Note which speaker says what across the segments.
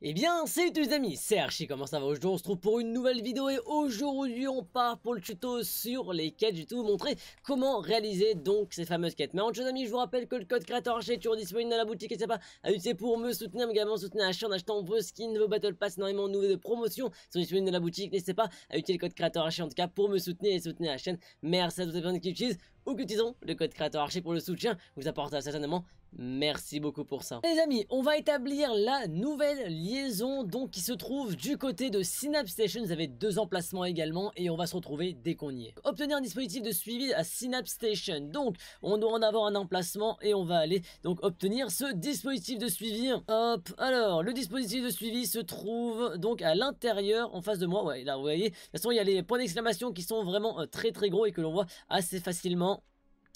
Speaker 1: Eh bien, salut tous les amis, c'est Archie, comment ça va Aujourd'hui, on se retrouve pour une nouvelle vidéo et aujourd'hui, on part pour le tuto sur les quêtes. du tout montrer comment réaliser donc ces fameuses quêtes. Mais entre les amis, je vous rappelle que le code créateur Archie est toujours disponible dans la boutique et c'est pas à utiliser pour me soutenir, mais également soutenir Archie en achetant vos skins, vos battle pass, énormément de nouvelles de promotion sont disponibles dans la boutique. N'hésitez pas à utiliser le code créateur Archie en tout cas pour me soutenir et soutenir la chaîne. Merci à toutes les personnes qui utilisent ou que disons le code créateur Archie pour le soutien. Vous apportera certainement Merci beaucoup pour ça. Les amis, on va établir la nouvelle liaison donc qui se trouve du côté de Synapse Station. Vous avez deux emplacements également et on va se retrouver dès qu'on y est. Obtenir un dispositif de suivi à Synapse Station. Donc, on doit en avoir un emplacement et on va aller donc obtenir ce dispositif de suivi. Hop, alors, le dispositif de suivi se trouve donc à l'intérieur en face de moi. Ouais, là, vous voyez, de toute façon, il y a les points d'exclamation qui sont vraiment euh, très très gros et que l'on voit assez facilement.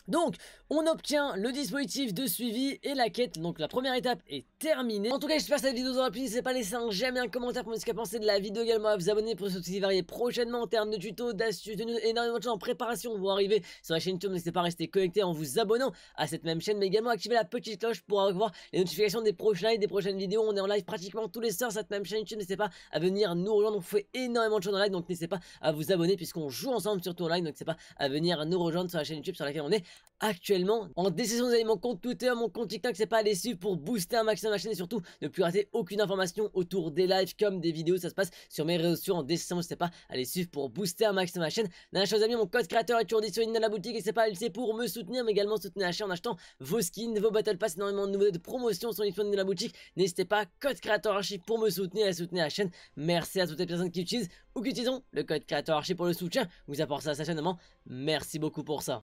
Speaker 1: Donc, on obtient le dispositif de suivi et la quête, donc la première étape est terminée. En tout cas, j'espère que cette vidéo vous aura plu, n'hésitez pas à laisser un j'aime et un commentaire pour me dire ce que penser de la vidéo également, à vous abonner pour ceux qui varier prochainement en termes de tutos, d'astuces, de énormément de choses en préparation Pour arriver sur la chaîne YouTube, n'hésitez pas à rester connecté en vous abonnant à cette même chaîne, mais également activer la petite cloche pour avoir les notifications des prochains lives, des prochaines vidéos, on est en live pratiquement tous les soirs sur cette même chaîne YouTube, n'hésitez pas à venir nous rejoindre, on fait énormément de choses en live, donc n'hésitez pas à vous abonner puisqu'on joue ensemble surtout en live, donc n'hésitez pas à venir nous rejoindre sur la chaîne YouTube sur laquelle on est actuellement en décision vous avez mon compte Twitter, mon compte TikTok, c'est pas les suivre pour booster un maximum ma chaîne et surtout ne plus rater aucune information autour des lives comme des vidéos, ça se passe sur mes réseaux sociaux en décision C'est pas à suivre pour booster un maximum ma chaîne. Dernière chose amis, mon code créateur est toujours disponible dans la boutique et c'est pas c'est pour me soutenir mais également soutenir la chaîne en achetant vos skins, vos battle pass, énormément de nouvelles de promotion sont disponibles dans la boutique. N'hésitez pas, code créateur archi pour me soutenir et soutenir la chaîne. Merci à toutes les personnes qui utilisent ou qui utilisent le code créateur archi pour le soutien, vous apportez à sa chaîne Merci beaucoup pour ça.